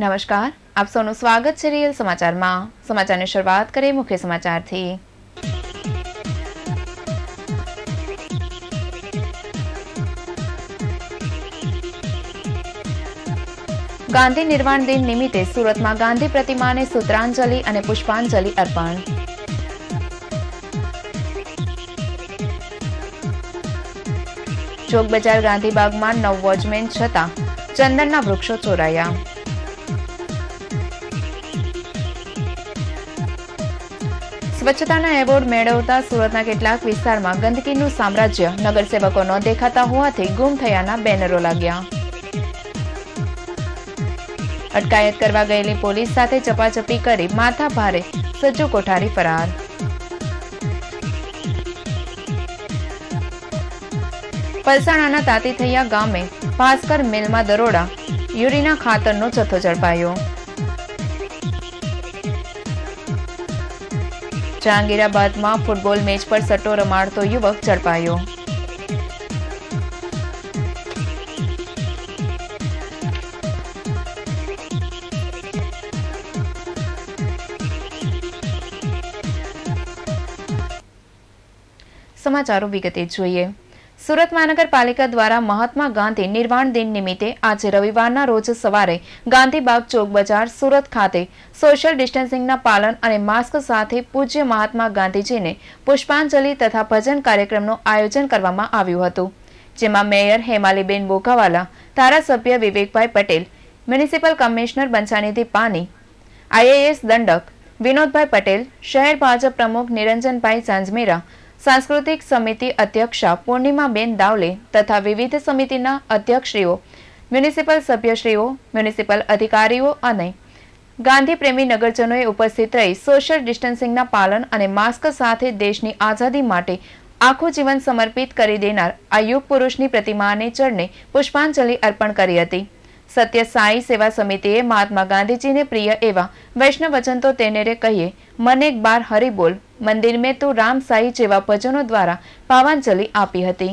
નમસ્કાર આપ સૌનું સ્વાગત છે રિયલ સમાચારમાં સમાચારની શરૂઆત કરીએ મુખ્ય સમાચારથી ગાંધી નિર્વાણ દિન નિમિત્તે સુરતમાં ગાંધી પ્રતિમાને સૂત્રાંજલિ અને પુષ્પાંજલિ અર્પણ ચોક બજાર ગાંધીબાગમાં નવ વોચમેન છતાં ચંદનના વૃક્ષો ચોરાયા સ્વચ્છતાના એવોર્ડ મેળવતા સુરતના કેટલાક વિસ્તારમાં ગંદકીનું સામ્રાજ્ય નગરસેવકો ન દેખાતા હોવાથી ગુમ થયાના બેનરો લાગ્યા અટકાયત કરવા ગયેલી પોલીસ સાથે ચપાચપી કરી માથા ભારે સજ્જુ કોઠારી ફરાર પલસાણાના તાતીથૈયા ગામે ભાસ્કર મિલમાં દરોડા યુરીના ખાતરનો જથ્થો ઝડપાયો જહાંગીરાબાદમાં ફૂટબોલ મેચ પર સટ્ટો રમાડતો યુવક ઝડપાયો સમાચારો વિગતે જોઈએ સુરત મહાનગરપાલિકા દ્વારા મહાત્મા ગાંધી નિર્વાણ દિન નિમિત્તે આજે રવિવારના રોજ સવારે ગાંધીબાગ ચોક બજાર સુરત ખાતે સોશિયલ ડિસ્ટન્સિંગના પાલન અને માસ્ક સાથે પૂજ્ય મહાત્મા ગાંધીજીને પુષ્પાંજલિ તથા ભજન કાર્યક્રમનું આયોજન કરવામાં આવ્યું હતું જેમાં મેયર હેમાલીબેન બોઘાવાલા ધારાસભ્ય Vivekbhai Patel municipal commissioner Banchhanidhi Pani IAS દંડક વિનોદભાઈ પટેલ શહેર ભાજપ પ્રમુખ નિરંજનભાઈ સાંજમેરા સાંસ્કૃતિક સમિતિ અધ્યક્ષા પૂર્ણિમાબેન દાવલે તથા વિવિધ સમિતિના અધ્યક્ષશ્રીઓ મ્યુનિસિપલ સભ્યશ્રીઓ મ્યુનિસિપલ અધિકારીઓ અને ગાંધી પ્રેમી નગરજનોએ ઉપસ્થિત રહી સોશિયલ ડિસ્ટન્સિંગના પાલન અને માસ્ક સાથે દેશની આઝાદી માટે આખું જીવન સમર્પિત કરી દેનાર આ યુગ પુરુષની પ્રતિમાને ચડને પુષ્પાંજલિ અર્પણ કરી હતી સત્ય સાંઈ સેવા સમિતિએ મહાત્મા ગાંધીજીને પ્રિય એવા વૈષ્ણવજન તો તેને રે કહીએ મને એક બાર હરિબોલ મંદિર મેં તો રામ સાંઈ જેવા ભજનો દ્વારા ભાવાંજલિ આપી હતી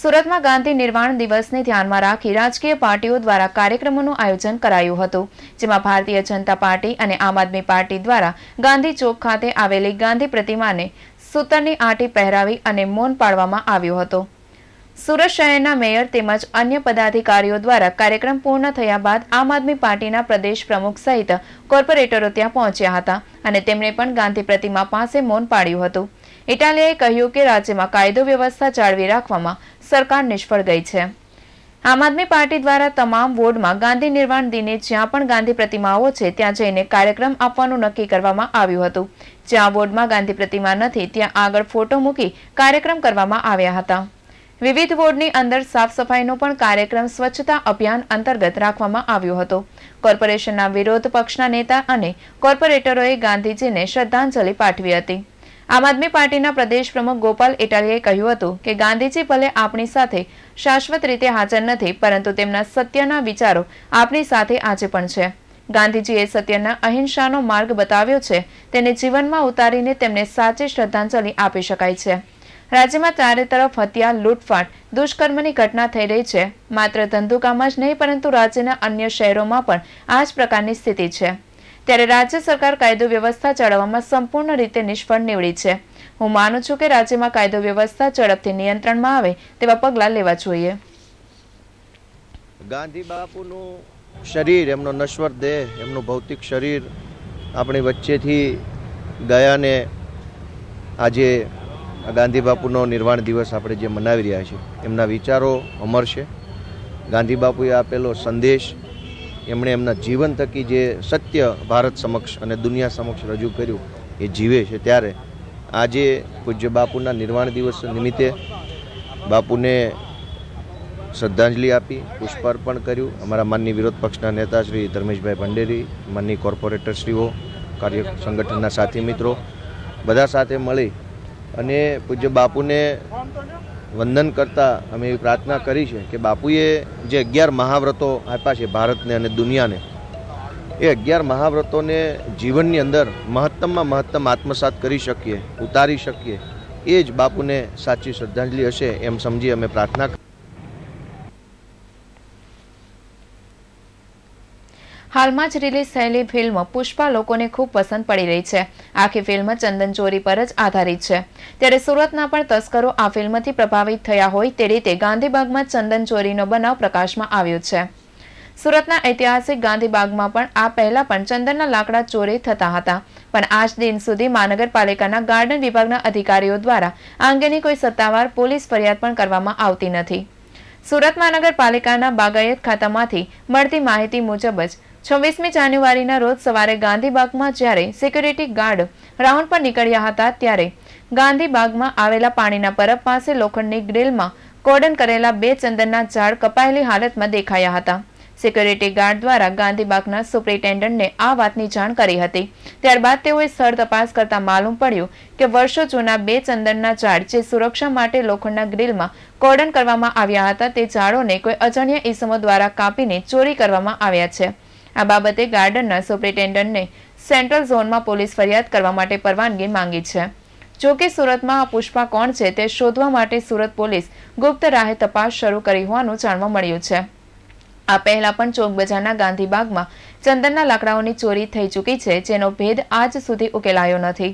સુરતમાં ગાંધી નિર્વાણ દિવસને ધ્યાનમાં રાખી રાજકીય પાર્ટીઓ દ્વારા કાર્યક્રમોનું આયોજન કરાયું હતું જેમાં ભારતીય જનતા પાર્ટી અને આમ આદમી પાર્ટી દ્વારા ગાંધી ચોક ખાતે આવેલી ગાંધી પ્રતિમાને સૂતરની આંટી પહેરાવી અને મૌન પાડવામાં આવ્યો હતો સુરત શહેરના મેયર તેમજ અન્ય પદાધિકારીઓ દ્વારા કાર્યક્રમ પૂર્ણ થયા બાદ આમ આદમી પાર્ટીના પ્રદેશ પ્રમુખ સહિત કોર્પોરેટરો ત્યાં પહોંચ્યા હતા અને તેમણે પણ ગાંધી પ્રતિમા પાસે મૌન પાડ્યું હતું ઇટાલિયાએ કહ્યું કે રાજ્યમાં કાયદો વ્યવસ્થા જાળવી રાખવામાં સરકાર નિષ્ફળ ગઈ છે આમ આદમી પાર્ટી દ્વારા તમામ વોર્ડમાં ગાંધી નિર્વાણ દિને જ્યાં પણ ગાંધી પ્રતિમાઓ છે ત્યાં જઈને કાર્યક્રમ આપવાનું નક્કી કરવામાં આવ્યું હતું જ્યાં વોર્ડમાં ગાંધી પ્રતિમા નથી ત્યાં આગળ ફોટો મૂકી કાર્યક્રમ કરવામાં આવ્યા હતા વિવિધ વોર્ડની અંદર સાફ સફાઈનો પણ કાર્યક્રમ સ્વચ્છતા અભિયાન અંતર્ગત રાખવામાં આવ્યો હતો કોર્પોરેશનના વિરોધ પક્ષના નેતા અને કોર્પોરેટરોએ ગાંધીજીને શ્રદ્ધાંજલિ પાઠવી હતી આમ આદમી પાર્ટીના પ્રદેશ પ્રમુખ ગોપાલ ઇટાલીએ કહ્યું હતું કે ગાંધીજી ભલે આપણી સાથે શાશ્વત રીતે હાજર નથી પરંતુ તેમના સત્યના વિચારો આપણી સાથે આજે પણ છે ગાંધીજીએ સત્યના અહિંસાનો માર્ગ બતાવ્યો છે તેને જીવનમાં ઉતારીને તેમને સાચી શ્રદ્ધાંજલિ આપી શકાય છે રાજ્યમાં ચારે તરફ હત્યા લૂંટફાટ દુષ્કર્મની ઘટના થઈ રહી છે માત્ર ધંધુકામાં જ નહીં પરંતુ રાજ્યના અન્ય શહેરોમાં પણ આ જ પ્રકારની સ્થિતિ છે ત્યારે રાજ્ય સરકાર કાયદો વ્યવસ્થા જાળવવામાં સંપૂર્ણ રીતે નિષ્ફળ નીવડી છે હું માનું છું કે રાજ્યમાં કાયદો વ્યવસ્થા ઝડપથી નિયંત્રણમાં આવે તેવા પગલાં લેવા જોઈએ ગાંધી બાપુનું શરીર એમનો નશ્વર દેહ એમનું ભૌતિક શરીર આપણી વચ્ચેથી ગયાને આજે ગાંધી બાપુનો નિર્વાણ દિવસ આપણે જે મનાવી રહ્યા છીએ એમના વિચારો અમર છે ગાંધી બાપુએ આપેલો સંદેશ એમણે એમના જીવન થકી જે સત્ય ભારત સમક્ષ અને દુનિયા સમક્ષ રજૂ કર્યું એ જીવે છે ત્યારે આજે પૂજ્ય બાપુના નિર્વાણ દિવસ નિમિત્તે બાપુને શ્રદ્ધાંજલિ આપી પુષ્પાર્પણ કર્યું અમારા માનની વિરોધ પક્ષના નેતા શ્રી ધર્મેશભાઈ ભંડેરી માનની કોર્પોરેટરશ્રીઓ કાર્ય સંગઠનના સાથી મિત્રો બધા સાથે મળી અને પૂજ્ય બાપુને વંદન કરતાં અમે એવી પ્રાર્થના કરી છે કે બાપુએ જે અગિયાર મહાવ્રતો આપ્યા છે ભારતને અને દુનિયાને એ અગિયાર મહાવ્રતોને જીવનની અંદર મહત્તમમાં મહત્તમ આત્મસાત કરી શકીએ ઉતારી શકીએ એ જ બાપુને સાચી શ્રદ્ધાંજલિ હશે એમ સમજી અમે પ્રાર્થના હાલમાં જ રિલીઝ થયેલી ફિલ્મ પુષ્પા લોકોને ખૂબ પસંદ પડી રહી છે આખી ફિલ્મ ચંદન ચોરી પર જ આધારિત છે ત્યારે સુરતના પણ તસ્કરો આ ફિલ્મથી પ્રભાવિત થયા હોય તે રીતે ગાંધીબાગમાં ચંદન ચોરીનો બનાવ પ્રકાશમાં આવ્યો છે સુરતના ઐતિહાસિક ગાંધીબાગમાં પણ આ પહેલા પણ ચંદનના લાકડા ચોરી થતા હતા પણ આજ દિન સુધી મહાનગરપાલિકાના ગાર્ડન વિભાગના અધિકારીઓ દ્વારા આ અંગેની કોઈ સત્તાવાર પોલીસ ફરિયાદ પણ કરવામાં આવતી નથી સુરત મહાનગરપાલિકાના બાગાયત ખાતામાંથી મળતી માહિતી મુજબ જ છવ્વીસમી જાન્યુઆરીના રોજ સવારે ગાંધીબાગમાં જ્યારે સિક્યુરિટી ગાર્ડ રાઉન્ડ પર નીકળ્યા હતા ત્યારે ગાંધીબાગમાં આવેલા પાણીના પરબ પાસે લોખંડની ગ્રીલમાં કોર્ડન કરેલા બે ચંદનના ઝાડ કપાયેલી હાલતમાં દેખાયા હતા સિક્યુરિટી ગાર્ડ દ્વારા ગાંધીબાગના સુપ્રિન્ટેન્ડન્ટને આ વાતની જાણ કરી હતી ત્યારબાદ તેઓએ સ્થળ તપાસ કરતા માલુમ પડ્યું કે વર્ષો જૂના બે ચંદનના ઝાડ જે સુરક્ષા માટે લોખંડના ગ્રીલમાં કોર્ડન કરવામાં આવ્યા હતા તે ઝાડોને કોઈ અજાણ્ય ઇસમો દ્વારા કાપીને ચોરી કરવામાં આવ્યા છે આ બાબતે ગાર્ડનના સુપ્રિન્ટેન્ડન્ટને સેન્ટ્રલ ઝોનમાં પોલીસ ફરિયાદ કરવા માટે પરવાનગી માંગી છે જોકે સુરતમાં આ પુષ્પા કોણ છે તે શોધવા માટે સુરત પોલીસ ગુપ્ત રાહે તપાસ શરૂ કરી હોવાનું જાણવા મળ્યું છે આ પહેલા પણ ચોક બજારના ગાંધીબાગમાં ચંદનના લાકડાઓની ચોરી થઈ ચૂકી છે જેનો ભેદ આજ સુધી ઉકેલાયો નથી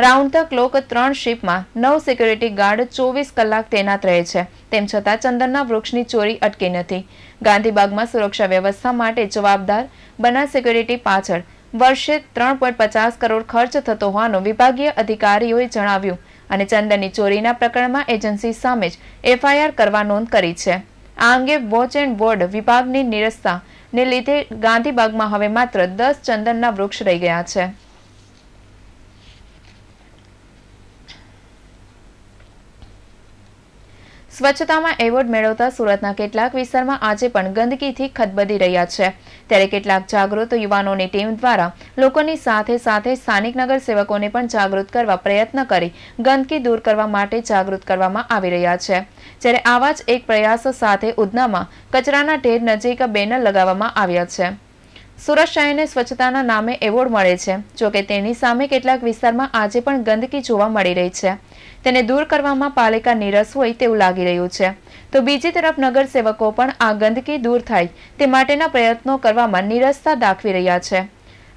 રાઉન્ડ ધ ક્લોક ત્રણ શિપમાં નવ સિક્યુરિટી ગાર્ડ ચોવીસ કલાક તૈનાત રહે છે તેમ છતાં ચંદનના વૃક્ષની ચોરી અટકી નથી ગાંધીબાગમાં સુરક્ષા વ્યવસ્થા માટે જવાબદાર બના સિક્યુરિટી પાછળ વર્ષે ત્રણ પોઈન્ટ પચાસ કરોડ ખર્ચ થતો હોવાનું વિભાગીય અધિકારીઓએ જણાવ્યું અને ચંદનની ચોરીના પ્રકરણમાં એજન્સી સામે જ એફઆઈઆર કરવા નોંધ કરી છે આ અંગે વોચ એન્ડ વોર્ડ વિભાગની નિરસ્તા લીધે ગાંધીબાગમાં હવે માત્ર દસ ચંદનના વૃક્ષ રહી ગયા છે સ્વચ્છતામાં એવોર્ડ મેળવતા સુરતના કેટલાક વિસ્તારમાં આજે પણ ગંદકીથી ખદબદી રહ્યા છે ત્યારે કેટલાક જાગૃત યુવાનોની ટીમ દ્વારા લોકોની સાથે સાથે સ્થાનિક નગરસેવકોને પણ જાગૃત કરવા પ્રયત્ન કરી ગંદકી દૂર કરવા માટે જાગૃત કરવામાં આવી રહ્યા છે જ્યારે આવા જ એક પ્રયાસ સાથે ઉધનામાં કચરાના ઢેર નજીક બેનર લગાવવામાં આવ્યા છે સુરત શહેરને સ્વચ્છતાના નામે એવોર્ડ મળે છે જોકે તેની સામે કેટલાક વિસ્તારમાં આજે પણ ગંદકી જોવા મળી રહી છે તેને દૂર કરવામાં પાલિકા નીરસ હોય તેવું લાગી રહ્યું છે તો બીજી તરફ નગરસેવકો પણ આ ગંદકી દૂર થાય તે માટેના પ્રયત્નો કરવામાં નિરસતા દાખવી રહ્યા છે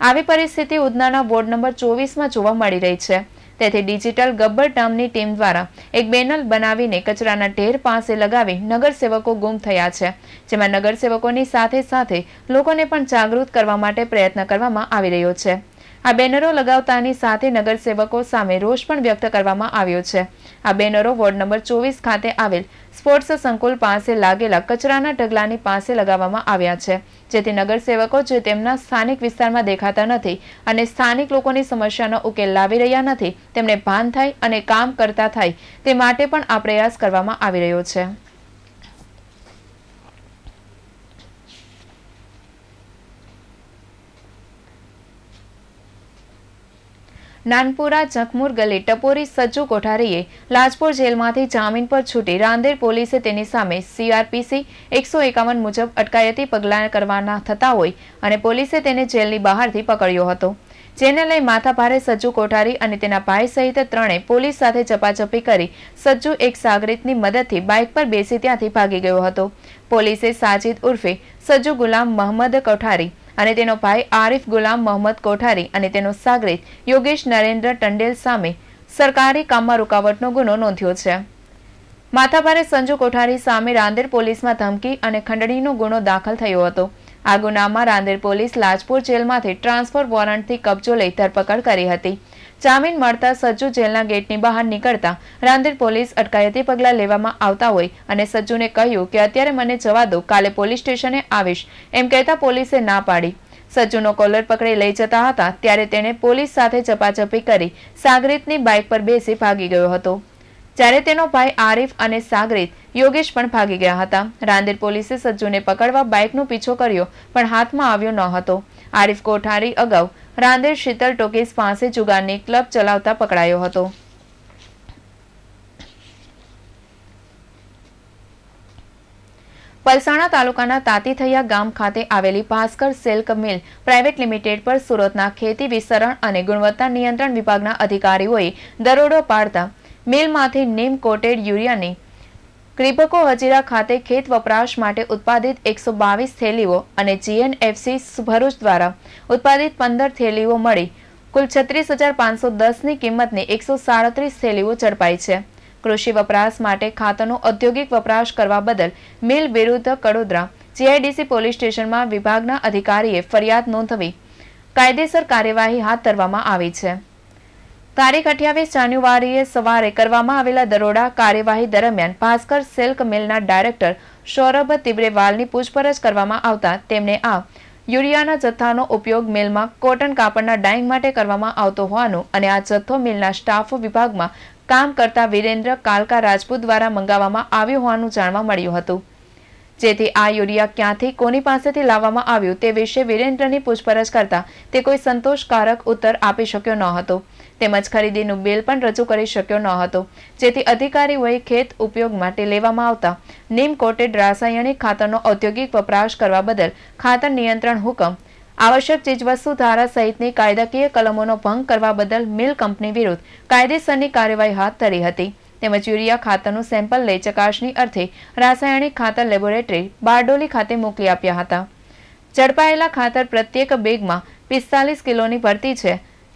આવી પરિસ્થિતિ ઉધનાના વોર્ડ નંબર ચોવીસમાં જોવા મળી રહી છે તેથી ડિજિટલ ગબ્બર ટામની ટીમ દ્વારા એક બેનર બનાવીને કચરાના ઢેર પાસે લગાવી નગરસેવકો ગુમ થયા છે જેમાં નગરસેવકોની સાથે સાથે લોકોને પણ જાગૃત કરવા માટે પ્રયત્ન કરવામાં આવી રહ્યો છે આ બેનરો લગાવતાની સાથે નગરસેવકો સામે રોષ પણ વ્યક્ત કરવામાં આવ્યો છે આ બેનરો વોર્ડ નંબર ચોવીસ ખાતે આવેલ સ્પોર્ટ્સ સંકુલ પાસે લાગેલા કચરાના ઢગલાની પાસે લગાવવામાં આવ્યા છે જેથી નગરસેવકો જે તેમના સ્થાનિક વિસ્તારમાં દેખાતા નથી અને સ્થાનિક લોકોની સમસ્યાનો ઉકેલ લાવી રહ્યા નથી તેમને ભાન થાય અને કામ કરતા થાય તે માટે પણ આ પ્રયાસ કરવામાં આવી રહ્યો છે નાનપુરા જખમુર ગલી ટપોરી સજ્જુ કોઠારીએ લાજપોર જેલમાંથી જામીન પર છૂટી રાંદેર પોલીસે તેની સામે સીઆરપીસી એકસો એકાવન મુજબ અટકાયતી પગલાં કરવાના થતા હોય અને પોલીસે તેને જેલની બહારથી પકડ્યો હતો જેને લઈ માથાભારે સજ્જુ કોઠારી અને તેના ભાઈ સહિત ત્રણે પોલીસ સાથે ચપાચપી કરી સજ્જુ એક સાગરીતની મદદથી બાઇક પર બેસી ત્યાંથી ભાગી ગયો હતો પોલીસે સાજિદ ઉર્ફે સજ્જુ ગુલામ મહમદ કોઠારી અને તેનો ભાઈ આરિફ ગુલામ મોહમ્મદ કોઠારી અને તેનો સાગરીત યોગેશ નરેન્દ્ર ટંડેલ સામે સરકારી કામમાં રૂકાવટનો ગુનો નોંધ્યો છે માથાભારે સંજુ કોઠારી સામે રાંદેર પોલીસમાં ધમકી અને ખંડણીનો ગુનો દાખલ થયો હતો આ ગુનામાં રાંદેર પોલીસ લાજપુર જેલમાંથી ટ્રાન્સફર વોરંટથી કબજો લઈ ધરપકડ કરી હતી જામીન મળતા સજ્જુ જેલના ગેટની બહાર નીકળતા રાંદેર પોલીસ અટકાયતી પગલાં લેવામાં આવતા હોય અને સજ્જુને કહ્યું કે અત્યારે મને જવા દો કાલે પોલીસ સ્ટેશને આવીશ એમ કહેતા પોલીસે ના પાડી સજ્જુનો કોલર પકડી લઈ જતા હતા ત્યારે તેણે પોલીસ સાથે ચપાચપી કરી સાગરીતની બાઇક પર બેસી ભાગી ગયો હતો જ્યારે તેનો ભાઈ આરીફ અને સાગરીત યોગેશ પણ ભાગી ગયા હતા રાંદેર પોલીસે સજ્જુને પકડવા બાઇકનો પીછો કર્યો પણ હાથમાં આવ્યો ન હતો આરીફ કોઠારી અગાઉ રાંદેર શીતલ ટોકીસ પાસે જુગારની ક્લબ ચલાવતા પકડાયો હતો પલસાણા તાલુકાના તાતીથૈયા ગામ ખાતે આવેલી Bhaskar silk mill private limited પર સુરતના ખેતી વિસ્તરણ અને ગુણવત્તા નિયંત્રણ વિભાગના અધિકારીઓએ દરોડો પાડતા મિલમાંથી નીમ કોટેડ યુરિયાની ક્રિપકો હજીરા ખાતે ખેત વપરાશ માટે ઉત્પાદિત એકસો બાવીસ થેલીઓ અને જીએનએફસી ભરૂચ દ્વારા ઉત્પાદિત પંદર થેલીઓ મળી કુલ છત્રીસ હજાર પાંચસો દસની કિંમતની એકસો સાડત્રીસ થેલીઓ ઝડપાઈ છે કૃષિ વપરાશ માટે ખાતરનો ઔદ્યોગિક વપરાશ કરવા બદલ મિલ વિરુદ્ધ કડોદરા જીઆઈડીસી પોલીસ સ્ટેશનમાં વિભાગના અધિકારીએ ફરિયાદ નોંધવી કાયદેસર કાર્યવાહી હાથ ધરવામાં આવી છે તારીખ અઠ્યાવીસ જાન્યુઆરીએ સવારે કરવામાં આવેલા દરોડા કાર્યવાહી દરમિયાન ભાસ્કર સિલ્ક મિલના ડાયરેક્ટર સૌરભ તિબ્રેવાલની પૂછપરછ કરવામાં આવતા તેમણે આ યુરિયાના જથ્થાનો ઉપયોગ મિલમાં કોટન કાપડના ડાઈંગ માટે કરવામાં આવતો હોવાનું અને આ જથ્થો મિલના સ્ટાફ વિભાગમાં કામ કરતા વિરેન્દ્ર કાલકા રાજપૂત દ્વારા મંગાવવામાં આવ્યો હોવાનું જાણવા મળ્યું હતું જેથી આ યુરિયા ક્યાંથી કોની પાસેથી લાવવામાં આવ્યું તે વિશે વિરેન્દ્રની પૂછપરછ કરતા તે કોઈ સંતોષકારક ઉત્તર આપી શક્યો ન હતો તેમજ ખરીદીનું બિલ પણ રજૂ કરી શક્યો ન હતો જેથી અધિકારીઓએ ખેત ઉપયોગ માટે લેવામાં આવતા નીમ કોટેડ રાસાયણિક ખાતરનો ઔદ્યોગિક વપરાશ કરવા બદલ ખાતર નિયંત્રણ હુકમ આવશ્યક ચીજવસ્તુ ધારા સહિતની કાયદાકીય કલમોનો ભંગ કરવા બદલ મિલ કંપની વિરુદ્ધ કાયદેસરની કાર્યવાહી હાથ ધરી હતી તેમજ યુરિયા ખાતરનું સેમ્પલ લઈ ચકાસણી અર્થે રાસાયણિક ખાતર લેબોરેટરી બારડોલી ખાતે મોકલી આપ્યા હતા ઝડપાયેલા ખાતર પ્રત્યેક બેગમાં પિસ્તાલીસ કિલોની ભરતી છે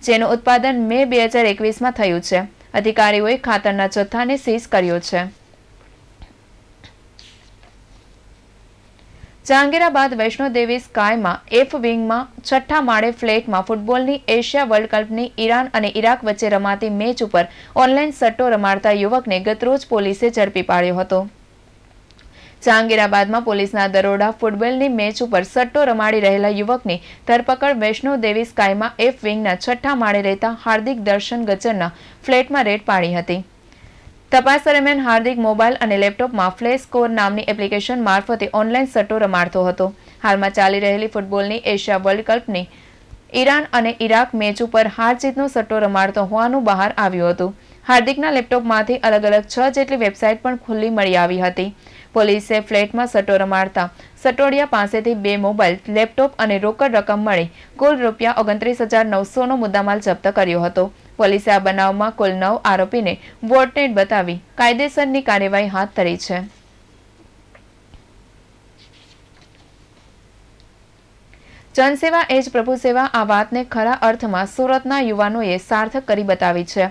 જેનું ઉત્પાદન મે બે હજાર એકવીસમાં થયું છે અધિકારીઓએ ખાતરના જથ્થાને સીઝ કર્યો છે જહાંગીરાબાદ વૈષ્ણોદેવી સ્કાયમાં એફ વિંગમાં છઠ્ઠા માળે ફ્લેટમાં ફૂટબોલની એશિયા વર્લ્ડ કપની ઈરાન અને ઇરાક વચ્ચે રમાતી મેચ ઉપર ઓનલાઈન સટ્ટો રમાડતા યુવકને ગતરોજ પોલીસે ઝડપી પાડ્યો હતો જહાંગીરાબાદમાં પોલીસના દરોડા ફૂટબોલની મેચ ઉપર સટ્ટો રમાડી રહેલા યુવકની ધરપકડ વૈષ્ણોદેવી સ્કાયમાં એફ વિંગના છઠ્ઠા માળે રહેતા હાર્દિક દર્શન ગજરના ફ્લેટમાં રેડ પાડી હતી તપાસ દરમિયાન હાર્દિક મોબાઈલ અને લેપટોપમાં ફ્લે સ્કોર નામની એપ્લિકેશન મારફતે ઓનલાઈન સટ્ટો રમાડતો હતો હાલમાં ચાલી રહેલી ફૂટબોલની એશિયા વર્લ્ડ કપની ઈરાન અને ઇરાક મેચ ઉપર હાર જીતનો સટ્ટો રમાડતો હોવાનું બહાર આવ્યું હતું હાર્દિકના લેપટોપમાંથી અલગ અલગ છ જેટલી વેબસાઇટ પણ ખુલ્લી મળી આવી હતી પોલીસે ફ્લેટમાં સટ્ટો રમાડતા સટોડિયા પાસેથી બે મોબાઈલ લેપટોપ અને રોકડ રકમ મળી કુલ રૂપિયા ઓગણત્રીસ હજાર નવસોનો મુદ્દામાલ જપ્ત કર્યો હતો પોલીસે આ બનાવમાં કુલ નવ આરોપીને વોટનેટ બતાવી કાયદેસરની કાર્યવાહી હાથ ધરી છે જનસેવા એ જ પ્રભુ સેવા આ વાતને ખરા અર્થમાં સુરતના યુવાનોએ સાર્થક કરી બતાવી છે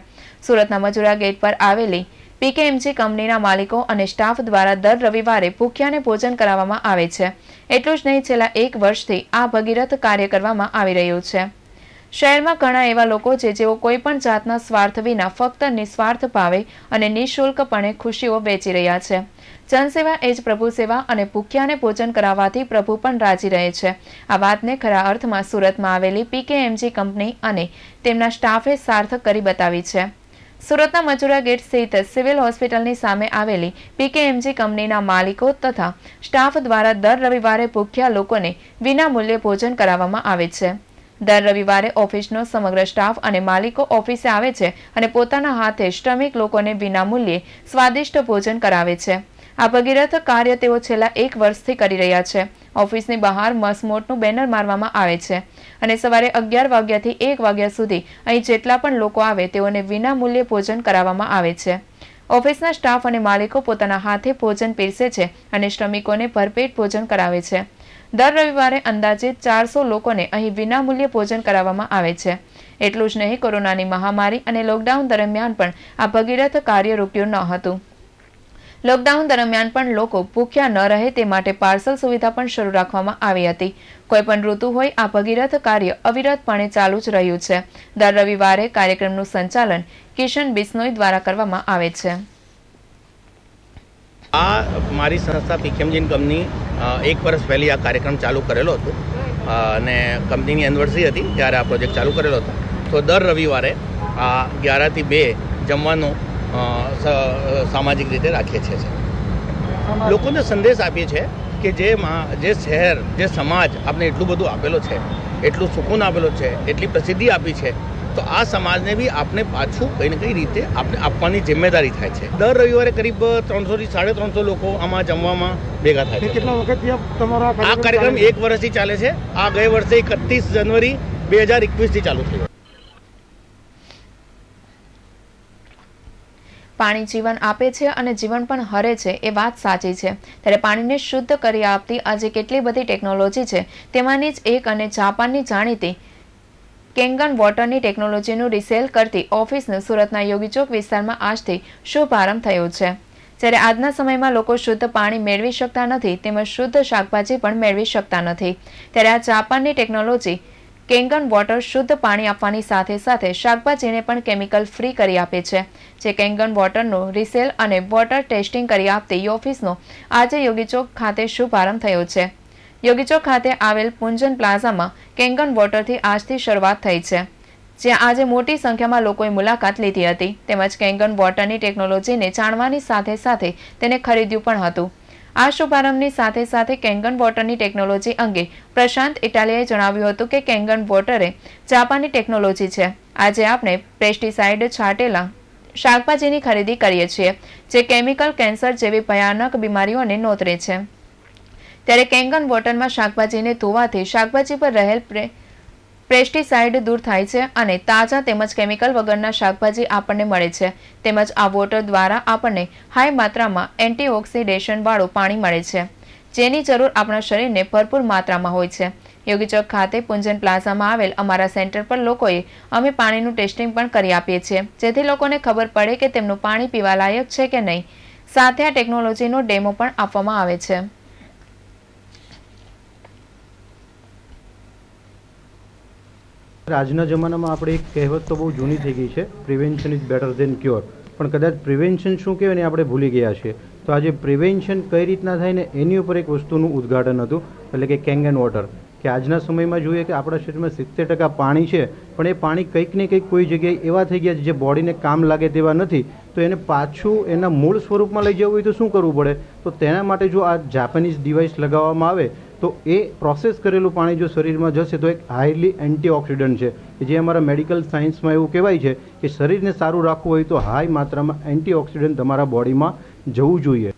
સુરતના મજૂરા ગેટ પર આવેલી પીકેએમજી કંપનીના માલિકો અને સ્ટાફ દ્વારા દર રવિવારે ભૂખ્યાને ભોજન કરાવવામાં આવે છે એટલું જ નહીં છેલ્લા એક વર્ષથી આ ભગીરથ કાર્ય કરવામાં આવી રહ્યું છે શહેરમાં ઘણા એવા લોકો છે જેઓ કોઈ પણ જાતના સ્વાર્થ વિના ફક્ત નિસ્વાર્થ ભાવે અને નિઃશુલ્કપણે ખુશીઓ વેચી રહ્યા છે જનસેવા એ જ પ્રભુ સેવા અને ભૂખ્યાને ભોજન કરાવવાથી પ્રભુ પણ રાજી રહે છે આ વાતને ખરા અર્થમાં સુરતમાં આવેલી પીકેએમજી કંપની અને તેમના સ્ટાફે સાર્થક કરી બતાવી છે સુરતના મજુરા ગેટ સ્થિત સિવિલ હોસ્પિટલની સામે આવેલી પીકેએમજી કંપનીના માલિકો તથા સ્ટાફ દ્વારા દર રવિવારે ભૂખ્યા લોકોને વિના મૂલ્યે ભોજન કરાવવામાં આવે છે દર રવિવારે ઓફિસનો સમગ્ર સ્ટાફ અને માલિકો ઓફિસે આવે છે અને પોતાના હાથે શ્રમિક લોકોને વિનામૂલ્યે સ્વાદિષ્ટ ભોજન કરાવે છે આ ભગીરથ કાર્ય તેઓ છેલ્લા એક વર્ષથી કરી રહ્યા છે ઓફિસની બહાર મસમોટનું બેનર મારવામાં આવે છે અને સવારે અગિયાર વાગ્યાથી એક વાગ્યા સુધી અહીં જેટલા પણ લોકો આવે તેઓને વિનામૂલ્યે ભોજન કરાવવામાં આવે છે ઓફિસના સ્ટાફ અને માલિકો પોતાના હાથે ભોજન પીરસે છે અને શ્રમિકોને ભરપેટ ભોજન કરાવે છે દર રવિવારે અંદાજે ચારસો લોકોને અહીં વિનામૂલ્યે ભોજન કરાવવામાં આવે છે એટલું જ નહીં કોરોનાની મહામારી અને લોકડાઉન દરમિયાન પણ આ ભગીરથ કાર્ય રોક્યું ન હતું લોકડાઉન દરમિયાન પણ લોકો ભૂખ્યા ન રહે તે માટે પાર્સલ સુવિધા પણ શરૂ રાખવામાં આવી હતી કોઈપણ ઋતુ હોય આ ભગીરથ કાર્ય અવિરતપણે ચાલુ જ રહ્યું છે દર રવિવારે કાર્યક્રમનું સંચાલન કિશન બિસ્નોઈ દ્વારા કરવામાં આવે છે આ મારી સંસ્થા પીકેમજીન કંપની એક વર્ષ પહેલી આ કાર્યક્રમ ચાલુ કરેલો હતો અને કંપનીની એનિવર્સરી હતી ત્યારે આ પ્રોજેક્ટ ચાલુ કરેલો હતો તો દર રવિવારે આ ગ્યારહથી બે જમવાનું સામાજિક રીતે રાખીએ છીએ લોકોને સંદેશ આપીએ છીએ કે જે જે શહેર જે સમાજ આપણે એટલું બધું આપેલો છે એટલું સુકૂન આપેલો છે એટલી પ્રસિદ્ધિ આપી છે તો આ સમાજને બી આપને પાછું કંઈ ને કઈ રીતે આપણે આપવાની જિમ્મેદારી થાય છે દર રવિવારે કરીબ ત્રણસોથી સાડા ત્રણસો લોકો આમાં જમવામાં ભેગા થાય છે કેટલા વખત તમારો આ કાર્યક્રમ એક વર્ષથી ચાલે છે આ ગયા વર્ષે એકત્રીસ જાન્યુઆરી બે હજાર એકવીસથી ચાલુ થયો પાણી જીવન આપે છે અને જીવન પણ હરે છે એ વાત સાચી છે ત્યારે પાણીને શુદ્ધ કરી આપતી આજે કેટલી બધી ટેકનોલોજી છે તેમાંની જ એક અને જાપાનની જાણીતી કેંગન વોટરની ટેકનોલોજીનું રિસેલ કરતી ઓફિસનું સુરતના યોગી ચોક વિસ્તારમાં આજથી શુભારંભ થયો છે જ્યારે આજના સમયમાં લોકો શુદ્ધ પાણી મેળવી શકતા નથી તેમજ શુદ્ધ શાકભાજી પણ મેળવી શકતા નથી ત્યારે આ જાપાનની ટેકનોલોજી કેંગન વોટર શુદ્ધ પાણી આપવાની સાથે સાથે શાકભાજીને પણ કેમિકલ ફ્રી કરી આપે છે જે કેંગન વોટરનું રિસેલ અને વોટર ટેસ્ટિંગ કરી આપતી ઓફિસનો આજે ચોક ખાતે શુભારંભ થયો છે યોગીચોક ખાતે આવેલ પુંજન પ્લાઝામાં કેંગન વોટરથી આજથી શરૂઆત થઈ છે જ્યાં આજે મોટી સંખ્યામાં લોકોએ મુલાકાત લીધી હતી તેમજ કેંગન વોટરની ટેકનોલોજીને જાણવાની સાથે સાથે તેને ખરીદ્યું પણ હતું આ શુભારંભની સાથે સાથે કેંગન વોટરની ટેકનોલોજી અંગે પ્રશાંત ઇટાલિયાએ જણાવ્યું હતું કે કેંગન વોટરે જાપાનની ટેકનોલોજી છે આજે આપણે પેસ્ટિસાઇડ છાંટેલા શાકભાજીની ખરીદી કરીએ છીએ જે કેમિકલ કેન્સર જેવી ભયાનક બીમારીઓને નોતરે છે ત્યારે કેંગન વોટરમાં શાકભાજીને ધોવાથી શાકભાજી પર રહેલ પ્રેસ્ટિસાઇડ દૂર થાય છે અને તાજા તેમજ કેમિકલ વગરના શાકભાજી આપણને મળે છે તેમજ આ વોટર દ્વારા આપણને હાઈ માત્રામાં એન્ટીઓક્સિડેશનવાળું પાણી મળે છે જેની જરૂર આપણા શરીરને ભરપૂર માત્રામાં હોય છે યોગીચોક ખાતે પુંજન પ્લાઝામાં આવેલ અમારા સેન્ટર પર લોકોએ અમે પાણીનું ટેસ્ટિંગ પણ કરી આપીએ છીએ જેથી લોકોને ખબર પડે કે તેમનું પાણી પીવા લાયક છે કે નહીં સાથે આ ટેકનોલોજીનો ડેમો પણ આપવામાં આવે છે આજના જમાનામાં આપણે એક કહેવત તો બહુ જૂની થઈ ગઈ છે prevention is better than cure પણ કદાચ પ્રિવેન્શન શું કહેવાય ને આપણે ભૂલી ગયા છીએ તો આજે પ્રિવેન્શન કઈ રીતના થાય ને એની ઉપર એક વસ્તુનું ઉદ્ઘાટન હતું એટલે કે કેંગ એન્ડ વોટર કે આજના સમયમાં જોઈએ કે આપણા શરીરમાં સિત્તેર ટકા પાણી છે પણ એ પાણી કંઈક ને કંઈક કોઈ જગ્યાએ એવા થઈ ગયા છે જે બોડીને કામ લાગે તેવા નથી તો એને પાછું એના મૂળ સ્વરૂપમાં લઈ જવું હોય તો શું કરવું પડે તો તેના માટે જો આ જાપાનીઝ ડિવાઇસ લગાવવામાં આવે તો એ પ્રોસેસ કરેલું પાણી જો શરીરમાં જશે તો એક હાઈલી એન્ટીઓક્સિડન્ટ છે જે અમારા મેડિકલ સાયન્સમાં એવું કહેવાય છે કે શરીરને સારું રાખવું હોય તો હાઈ માત્રામાં એન્ટીઓક્સિડન્ટ તમારા બોડીમાં જવું જોઈએ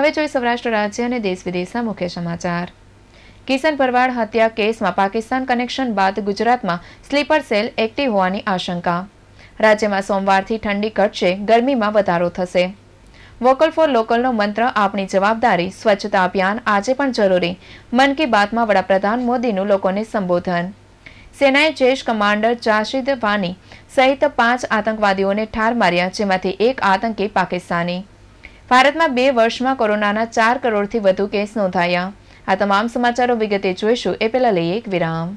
હવે જોઈ સૌરાષ્ટ્ર રાજ્ય અને દેશ વિદેશના મુખ્ય સમાચાર કિશન પરવાડ હત્યા કેસમાં પાકિસ્તાન કનેક્શન બાદ ગુજરાતમાં સ્લીપર સેલ એક્ટિવ હોવાની આશંકા રાજ્યમાં સોમવારથી ઠંડી ઘટશે ગરમીમાં વધારો થશે વોકલ ફોર લોકલનો મંત્ર આપણી જવાબદારી સ્વચ્છતા અભિયાન આજે પણ જરૂરી મન કી બાતમાં વડાપ્રધાન મોદીનું લોકોને સંબોધન સેનાએ જેશ કમાન્ડર જાશિદ વાની સહિત પાંચ આતંકવાદીઓને ઠાર માર્યા જેમાંથી એક આતંકી પાકિસ્તાની ભારતમાં બે વર્ષમાં કોરોનાના ચાર કરોડથી વધુ કેસ નોંધાયા આ તમામ સમાચારો વિગતે જોઈશું એ પહેલાં લઈએ એક વિરામ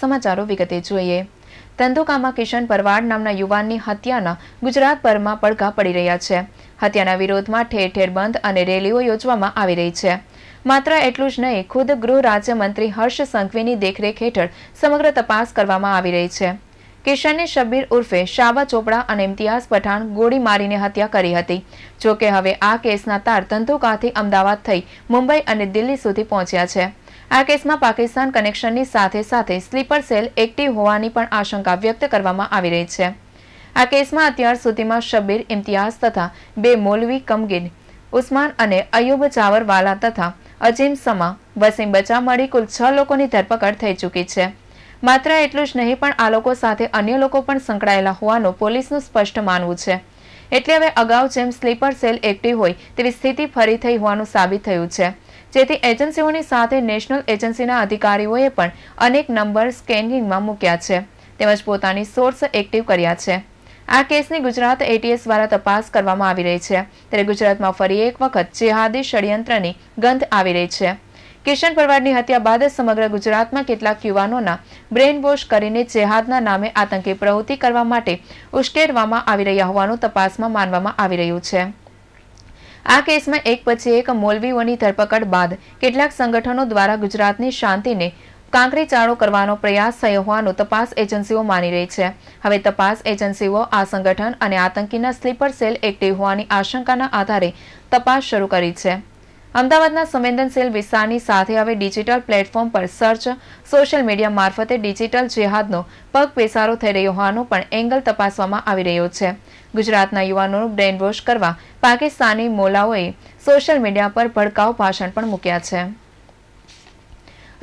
સમાચારો વિગતે જોઈએ ધંધોકામાં કિશન પરવાડ નામના યુવાનની હત્યાના ગુજરાતભરમાં પડઘા પડી રહ્યા છે હત્યાના વિરોધમાં ઠેર ઠેર બંધ અને રેલીઓ યોજવામાં આવી રહી છે માત્ર એટલું જ નહીં ખુદ ગૃહ રાજ્યમંત્રી હર્ષ સંઘવીની દેખરેખ હેઠળ સમગ્ર તપાસ કરવામાં આવી રહી છે કિશનને શબીર ઉર્ફે શાવા ચોપડા અને ઇમ્તિયાઝ પઠાણ ગોળી મારીને હત્યા કરી હતી જોકે હવે આ કેસના તાર ધંધુકાથી અમદાવાદ થઈ મુંબઈ અને દિલ્હી સુધી પહોંચ્યા છે આ કેસમાં પાકિસ્તાન કનેક્શનની સાથે સાથે સ્લીપર સેલ એક્ટિવ હોવાની પણ આશંકા વ્યક્ત કરવામાં આવી રહી છે આ કેસમાં અત્યાર સુધીમાં શબીર ઇમ્તિયાઝ તથા બે મોલવી કમગીન ઉસ્માન અને અયુબ ચાવરવાલા તથા અજીમ સમા વસીમ બચા મળી કુલ છ લોકોની ધરપકડ થઈ ચૂકી છે માત્ર એટલું જ નહીં પણ આ લોકો સાથે અન્ય લોકો પણ સંકળાયેલા હોવાનું પોલીસનું સ્પષ્ટ માનવું છે એટલે હવે અગાઉ જેમ સ્લીપર સેલ એક્ટિવ હોય તેવી સ્થિતિ ફરી થઈ હોવાનું સાબિત થયું છે જેથી એજન્સીઓની સાથે નેશનલ એજન્સીના અધિકારીઓએ પણ અનેક નંબર સ્કેનિંગમાં મૂક્યા છે તેમજ પોતાની સોર્સ એક્ટિવ કર્યા છે આ કેસની ગુજરાત એટીએસ દ્વારા તપાસ કરવામાં આવી રહી છે ત્યારે ગુજરાતમાં ફરી એક વખત જેહાદી ષડયંત્રની ગંધ આવી રહી છે કિશન પરવારની હત્યા બાદ સમગ્ર ગુજરાતમાં કેટલાક યુવાનોના બ્રેન વોશ કરીને જેહાદના નામે આતંકી પ્રવૃત્તિ કરવા માટે ઉશ્કેરવામાં આવી રહ્યા હોવાનું તપાસમાં માનવામાં આવી રહ્યું છે આ કેસમાં એક પછી એક મોલવીઓની ધરપકડ બાદ કેટલાક સંગઠનો દ્વારા ગુજરાતની શાંતિને કાંકરી ચાળો કરવાનો પ્રયાસ થયો હોવાનું તપાસ એજન્સીઓ માની રહી છે હવે તપાસ એજન્સીઓ આ સંગઠન અને આતંકીના સ્લીપર સેલ એક્ટિવ હોવાની આશંકાના આધારે તપાસ શરૂ કરી છે અમદાવાદના સંવેદનશીલ વિસ્તારની સાથે હવે ડિજિટલ પ્લેટફોર્મ પર સર્ચ સોશિયલ મીડિયા મારફતે ડિજિટલ જેહાદનો પગ પેસારો થઈ રહ્યો હોવાનો પણ એંગલ તપાસવામાં આવી રહ્યો છે ગુજરાતના યુવાનોનું બ્રેનવોશ કરવા પાકિસ્તાની મોલાઓએ સોશિયલ મીડિયા પર ભડકાઉ ભાષણ પણ મૂક્યા છે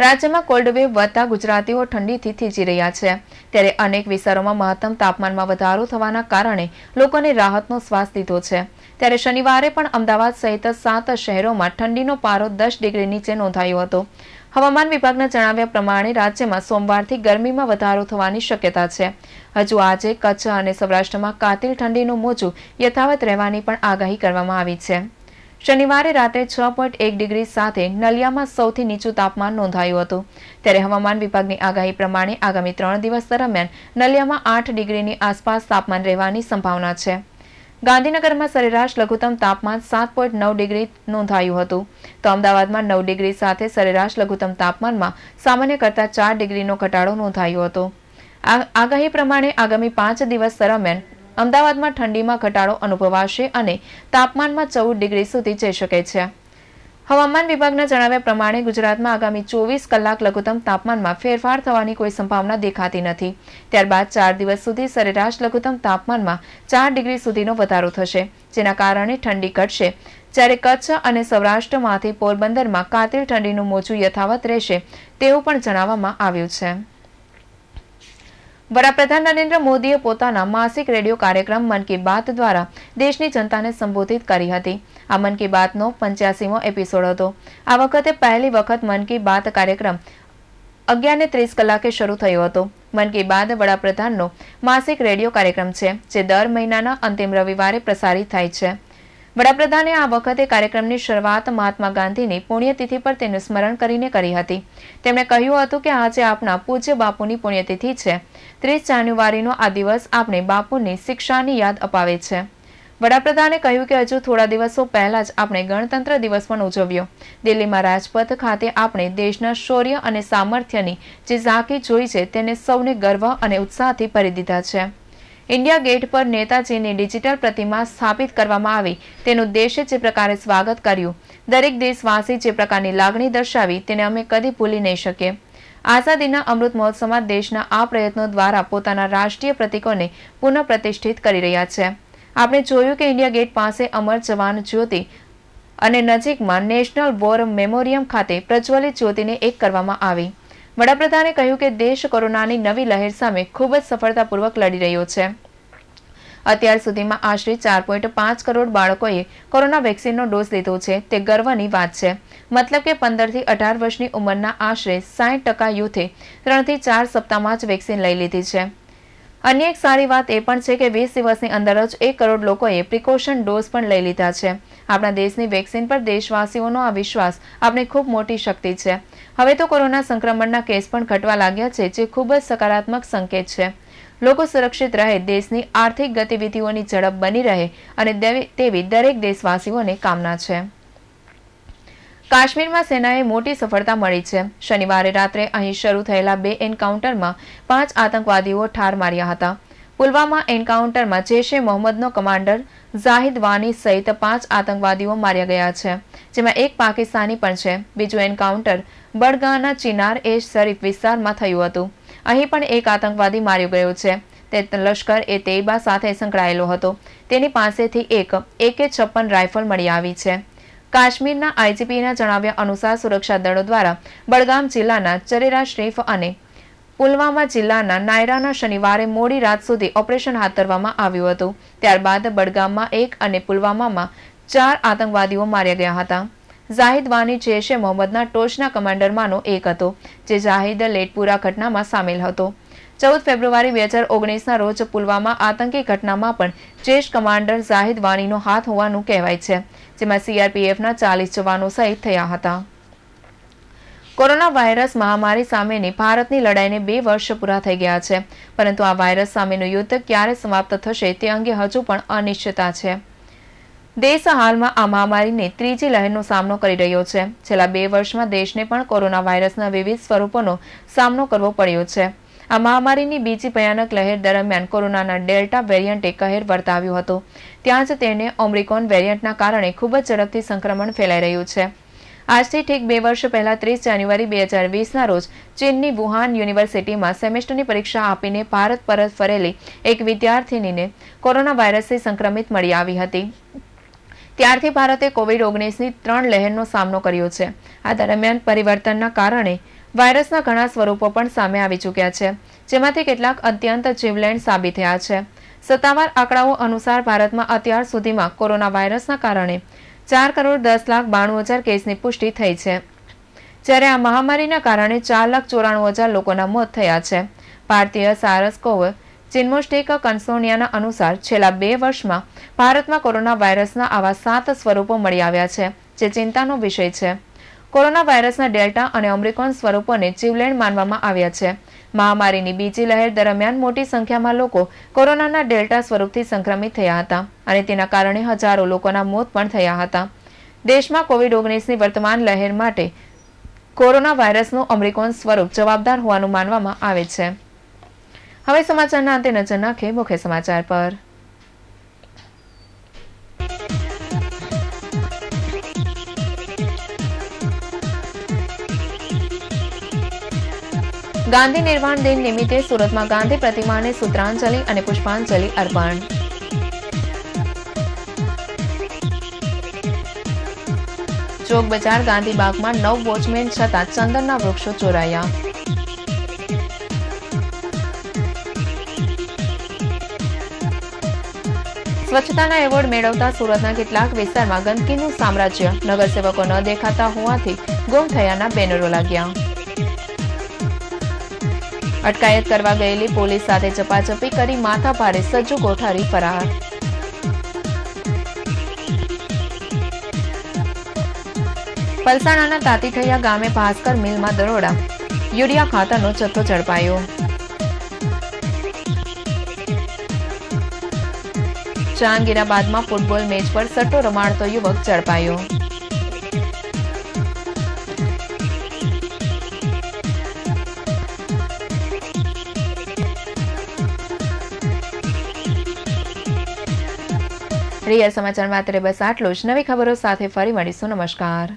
રાજ્યમાં કોલ્ડ વધતા ગુજરાતીઓ ઠંડીથી થીજી રહ્યા છે ત્યારે અનેક વિસ્તારોમાં મહત્તમ તાપમાનમાં વધારો થવાના કારણે લોકોને રાહતનો શ્વાસ લીધો છે ત્યારે શનિવારે પણ અમદાવાદ સહિત સાત શહેરોમાં ઠંડીનો પારો દસ ડિગ્રી નીચે નોંધાયો હતો હવામાન વિભાગના જણાવ્યા પ્રમાણે રાજ્યમાં સોમવારથી ગરમીમાં વધારો થવાની શક્યતા છે હજુ આજે કચ્છ અને સૌરાષ્ટ્રમાં કાતિલ ઠંડીનું મોજું યથાવત રહેવાની પણ આગાહી કરવામાં આવી છે શનિવારે રાત્રે છ પોઈન્ટ એક ડિગ્રી સાથે નલિયામાં સૌથી નીચું તાપમાન નોંધાયું હતું ત્યારે હવામાન વિભાગની આગાહી પ્રમાણે આગામી ત્રણ દિવસ દરમિયાન નલિયામાં આઠ ડિગ્રીની આસપાસ તાપમાન રહેવાની સંભાવના છે ગાંધીનગરમાં સરેરાશ લઘુત્તમ તાપમાન સાત પોઈન્ટ નવ ડિગ્રી નોંધાયું હતું તો અમદાવાદમાં નવ ડિગ્રી સાથે સરેરાશ લઘુત્તમ તાપમાનમાં સામાન્ય કરતા ચાર ડિગ્રીનો ઘટાડો નોંધાયો હતો આગાહી પ્રમાણે આગામી પાંચ દિવસ દરમિયાન અમદાવાદમાં ઠંડીમાં ઘટાડો અનુભવાશે અને તાપમાનમાં ચૌદ ડિગ્રી સુધી જઈ શકે છે હવામાન વિભાગના જણાવ્યા પ્રમાણે ગુજરાતમાં આગામી ચોવીસ કલાક લઘુત્તમ તાપમાનમાં ફેરફાર થવાની કોઈ સંભાવના દેખાતી નથી ત્યારબાદ ચાર દિવસ સુધી સરેરાશ લઘુત્તમ તાપમાનમાં ચાર ડિગ્રી સુધીનો વધારો થશે જેના કારણે ઠંડી ઘટશે જ્યારે કચ્છ અને સૌરાષ્ટ્રમાંથી પોરબંદરમાં કાતિલ ઠંડીનું મોજું યથાવત રહેશે તેવું પણ જણાવવામાં આવ્યું છે વડાપ્રધાન નરેન્દ્ર મોદીએ પોતાના માસિક રેડિયો કાર્યક્રમ મન કી બાત દ્વારા દેશની જનતાને સંબોધિત કરી હતી આ મન કી બાતનો પંચ્યાસીમો એપિસોડ હતો આ વખતે પહેલી વખત મન કી બાત કાર્યક્રમ અગિયારને ત્રીસ કલાકે શરૂ થયો હતો મન કી બાત વડાપ્રધાનનો માસિક રેડિયો કાર્યક્રમ છે જે દર મહિનાના અંતિમ રવિવારે પ્રસારિત થાય છે વડાપ્રધાને આ વખતે કાર્યક્રમની શરૂઆત મહાત્મા ગાંધીની પુણ્યતિથિ પર તેનું સ્મરણ કરીને કરી હતી તેમણે કહ્યું હતું કે આજે આપણા પૂજ્ય બાપુની પુણ્યતિથિ છે ત્રીસ જાન્યુઆરીનો આ દિવસ આપણે બાપુની શિક્ષાની યાદ અપાવે છે વડાપ્રધાને કહ્યું કે હજુ થોડા દિવસો પહેલા જ આપણે ગણતંત્ર દિવસ પણ ઉજવ્યો દિલ્હીમાં રાજપથ ખાતે આપણે દેશના શૌર્ય અને સામર્થ્યની જે ઝાંકી જોઈ છે તેને સૌને ગર્વ અને ઉત્સાહથી ભરી દીધા છે ઇન્ડિયા ગેટ પર નેતાજીની ડિજિટલ પ્રતિમા સ્થાપિત કરવામાં આવી તેનું દેશે જે પ્રકારે સ્વાગત કર્યું દરેક દેશવાસી જે પ્રકારની લાગણી દર્શાવી તેને અમે કદી ભૂલી નહીં શકીએ આઝાદીના અમૃત મહોત્સવમાં દેશના આ પ્રયત્નો દ્વારા પોતાના રાષ્ટ્રીય પ્રતિકોને પુનઃ પ્રતિષ્ઠિત કરી રહ્યા છે આપણે જોયું કે ઇન્ડિયા ગેટ પાસે અમર જવાન જ્યોતિ અને નજીકમાં નેશનલ વોર મેમોરિયમ ખાતે પ્રજ્વલિત જ્યોતિને એક કરવામાં આવી વડાપ્રધાને કહ્યું કે દેશ કોરોનાની નવી લહેર સામે ખૂબ જ સફળતાપૂર્વક લડી રહ્યો છે અત્યાર સુધીમાં આશરે ચાર પોઈન્ટ પાંચ કરોડ બાળકોએ કોરોના વેક્સિનનો ડોઝ લીધો છે તે ગર્વની વાત છે મતલબ કે પંદરથી અઢાર વર્ષની ઉંમરના આશરે સાઠ ટકા યુથે ત્રણથી ચાર સપ્તાહમાં જ વેક્સિન લઈ લીધી છે અન્ય એક સારી વાત એ પણ છે કે વીસ દિવસની અંદર જ એક કરોડ લોકોએ પ્રિકોશન ડોઝ પણ લઈ લીધા છે આપણા દેશની વેક્સિન પર દેશવાસીઓનો આ વિશ્વાસ આપણી ખૂબ મોટી શક્તિ છે હવે તો કોરોના સંક્રમણના કેસ પણ ઘટવા લાગ્યા છે જે ખૂબ જ સકારાત્મક સંકેત છે લોકો સુરક્ષિત રહે દેશની આર્થિક ગતિવિધિઓની ઝડપ બની રહે અને તેવી દરેક દેશવાસીઓને કામના છે કાશ્મીરમાં સેનાએ મોટી સફળતા મળી છે શનિવારે રાત્રે અહીં શરૂ થયેલા બે એન્કાઉન્ટરમાં પાંચ આતંકવાદીઓ ઠાર માર્યા હતા પુલવામા એન્કાઉન્ટરમાં જૈશે મોહમ્મદનો કમાન્ડર ઝાહિદ વાની સહિત પાંચ આતંકવાદીઓ માર્યા ગયા છે જેમાં એક પાકિસ્તાની પણ છે બીજું એન્કાઉન્ટર બડગાના ચિનાર એ શરીફ વિસ્તારમાં થયું હતું અહીં પણ એક આતંકવાદી માર્યો ગયો છે તે લશ્કર એ તૈબા સાથે સંકળાયેલો હતો તેની પાસેથી એક એકે છપ્પન રાઇફલ મળી આવી છે કાશ્મીરના આઈજીપીના જણાવ્યા અનુસાર સુરક્ષા દળો દ્વારા બડગામ જિલ્લાના ચરેરા શ્રીફ અને પુલવામા જિલ્લાના નાયરાના શનિવારે મોડી રાત સુધી ઓપરેશન હાથ ધરવામાં આવ્યું હતું ત્યારબાદ બડગામમાં એક અને પુલવામામાં ચાર આતંકવાદીઓ માર્યા ગયા હતા ઝાહિદ વાની જૈશે મોહમ્મદના ટોચના કમાન્ડરમાંનો એક હતો જે જાહિદ લેટપુરા ઘટનામાં સામેલ હતો ચૌદ ફેબ્રુઆરી બે હજાર ઓગણીસના રોજ પુલવામા આતંકી ઘટનામાં પણ જૈશ કમાન્ડર ઝાહિદ વાનીનો હાથ હોવાનું કહેવાય છે જેમાં સીઆરપીએફના ચાલીસ જવાનો શહીદ થયા હતા કોરોના વાયરસ મહામારી સામેની ભારતની લડાઈને બે વર્ષ પૂરા થઈ ગયા છે પરંતુ આ વાયરસ સામેનું યુદ્ધ ક્યારે સમાપ્ત થશે તે અંગે હજુ પણ અનિશ્ચિતતા છે દેશ હાલમાં આ મહામારીની ત્રીજી લહેરનો સામનો કરી રહ્યો છે છેલ્લા બે વર્ષમાં દેશને પણ કોરોના વાયરસના વિવિધ સ્વરૂપોનો સામનો કરવો પડ્યો છે આ મહામારીની બીજી ભયાનક લહેર દરમિયાન કોરોનાના ડેલ્ટા વેરિયન્ટે કહેર વર્તાવ્યું હતું ત્યાં જ તેને ઓમ્રિકોન વેરિયન્ટના કારણે ખૂબ જ ઝડપથી સંક્રમણ ફેલાઈ રહ્યું છે આજથી ઠીક બે વર્ષ પહેલાં ત્રીસ જાન્યુઆરી બે હજાર વીસના રોજ ચીનની વુહાન યુનિવર્સિટીમાં સેમેસ્ટરની પરીક્ષા આપીને ભારત પરત ફરેલી એક વિદ્યાર્થીનીને કોરોના વાયરસથી સંક્રમિત મળી આવી હતી ત્યારથી ભારતે કોવિડ ઓગણીસની ત્રણ લહેરનો સામનો કર્યો છે આ દરમિયાન પરિવર્તનના કારણે વાયરસના ઘણા સ્વરૂપો પણ સામે આવી ચૂક્યા છે જેમાંથી કેટલાક અત્યંત જીવલેણ સાબિત થયા છે સત્તાવાર આંકડાઓ અનુસાર ભારતમાં અત્યાર સુધીમાં કોરોના વાયરસના કારણે ચાર કરોડ દસ લાખ બાણું હજાર કેસની પુષ્ટિ થઈ છે જ્યારે આ મહામારીના કારણે ચાર લાખ ચોરાણું હજાર લોકોના મોત થયા છે ભારતીય સારસ કોવ ચિન્મોસ્ટેક કન્સોનિયાના અનુસાર છેલ્લા બે વર્ષમાં ભારતમાં કોરોના વાયરસના આવા સાત સ્વરૂપો મળી આવ્યા છે જે ચિંતાનો વિષય છે કોરોના વાયરસના ડેલ્ટા અને ઓમ્રિકોન સ્વરૂપોને જીવલેણ માનવામાં આવ્યા છે મહામારીની બીજી લહેર દરમિયાન મોટી સંખ્યામાં લોકો કોરોનાના ડેલ્ટા સ્વરૂપથી સંક્રમિત થયા હતા અને તેના કારણે હજારો લોકોના મોત પણ થયા હતા દેશમાં કોવિડ ઓગણીસની વર્તમાન લહેર માટે કોરોના વાયરસનું અમરીકોન સ્વરૂપ જવાબદાર હોવાનું માનવામાં આવે છે હવે સમાચારના અંતે નજર નાખે મુખ્ય સમાચાર પર ગાંધી નિર્વાણ દિન નિમિત્તે સુરતમાં ગાંધી પ્રતિમાને સૂત્રાંજલિ અને પુષ્પાંજલિ અર્પણ ચોક બજાર ગાંધીબાગમાં નવ વોચમેન છતાં ચંદનના વૃક્ષો ચોરાયા સ્વચ્છતાના એવોર્ડ મેળવતા સુરતના કેટલાક વિસ્તારમાં ગંદકીનું સામ્રાજ્ય નગરસેવકો ન દેખાતા હોવાથી ગુમ થયાના બેનરો લાગ્યા અટકાયત કરવા ગયેલી પોલીસ સાથે ચપાચપી કરી માથાભારે સજ્જુ કોઠારી ફરાર પલસાણાના તાતીઠૈયા ગામે ભાસ્કર મિલમાં દરોડા યુરિયા ખાતરનો જથ્થો ઝડપાયો જહાંગીરાબાદમાં ફૂટબોલ મેચ પર સટ્ટો રમાડતો યુવક ઝડપાયો રિયલ સમાચારમાં માત્ર બસ આટલું જ નવી ખબરો સાથે ફરી મળીશું નમસ્કાર